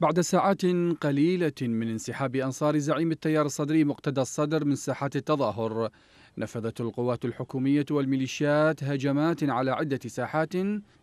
بعد ساعات قليلة من انسحاب أنصار زعيم التيار الصدري مقتدى الصدر من ساحات التظاهر نفذت القوات الحكومية والميليشيات هجمات على عدة ساحات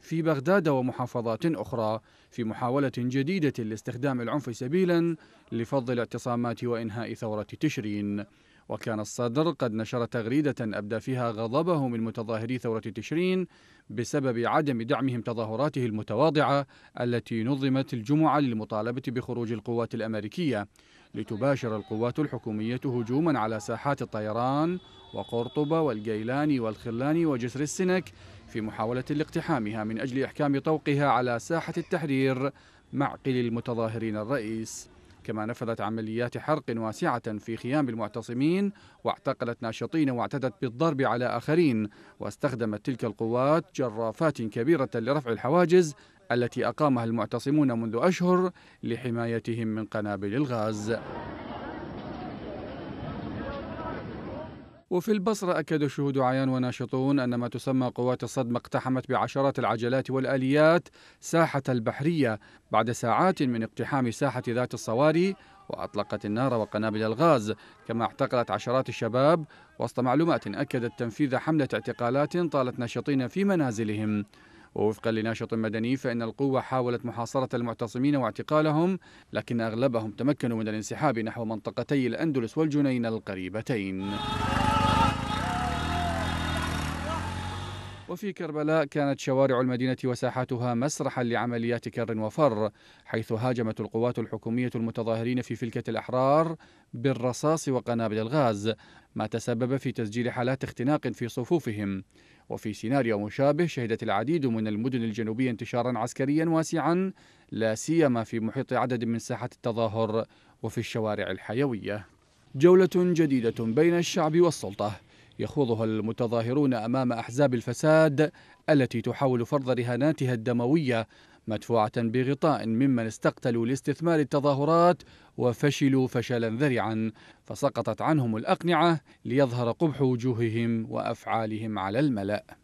في بغداد ومحافظات أخرى في محاولة جديدة لاستخدام العنف سبيلا لفض الاعتصامات وإنهاء ثورة تشرين وكان الصدر قد نشر تغريدة أبدى فيها غضبه من متظاهري ثورة تشرين بسبب عدم دعمهم تظاهراته المتواضعة التي نظمت الجمعة للمطالبة بخروج القوات الأمريكية لتباشر القوات الحكومية هجوما على ساحات الطيران وقرطبة والجيلان والخلان وجسر السنك في محاولة لاقتحامها من أجل إحكام طوقها على ساحة التحرير معقل المتظاهرين الرئيس كما نفذت عمليات حرق واسعة في خيام المعتصمين واعتقلت ناشطين واعتدت بالضرب على آخرين واستخدمت تلك القوات جرافات كبيرة لرفع الحواجز التي أقامها المعتصمون منذ أشهر لحمايتهم من قنابل الغاز وفي البصرة أكد شهود عيان وناشطون أن ما تسمى قوات الصدمة اقتحمت بعشرات العجلات والآليات ساحة البحرية بعد ساعات من اقتحام ساحة ذات الصواري وأطلقت النار وقنابل الغاز كما اعتقلت عشرات الشباب وسط معلومات أكدت تنفيذ حملة اعتقالات طالت ناشطين في منازلهم ووفقا لناشط مدني فإن القوة حاولت محاصرة المعتصمين واعتقالهم لكن أغلبهم تمكنوا من الانسحاب نحو منطقتي الأندلس والجنين القريبتين وفي كربلاء كانت شوارع المدينة وساحاتها مسرحا لعمليات كر وفر حيث هاجمت القوات الحكومية المتظاهرين في فلكة الأحرار بالرصاص وقنابل الغاز ما تسبب في تسجيل حالات اختناق في صفوفهم وفي سيناريو مشابه شهدت العديد من المدن الجنوبية انتشارا عسكريا واسعا لا سيما في محيط عدد من ساحة التظاهر وفي الشوارع الحيوية جولة جديدة بين الشعب والسلطة يخوضها المتظاهرون أمام أحزاب الفساد التي تحاول فرض رهاناتها الدموية مدفوعة بغطاء ممن استقتلوا لاستثمار التظاهرات وفشلوا فشلا ذريعا فسقطت عنهم الأقنعة ليظهر قبح وجوههم وأفعالهم على الملأ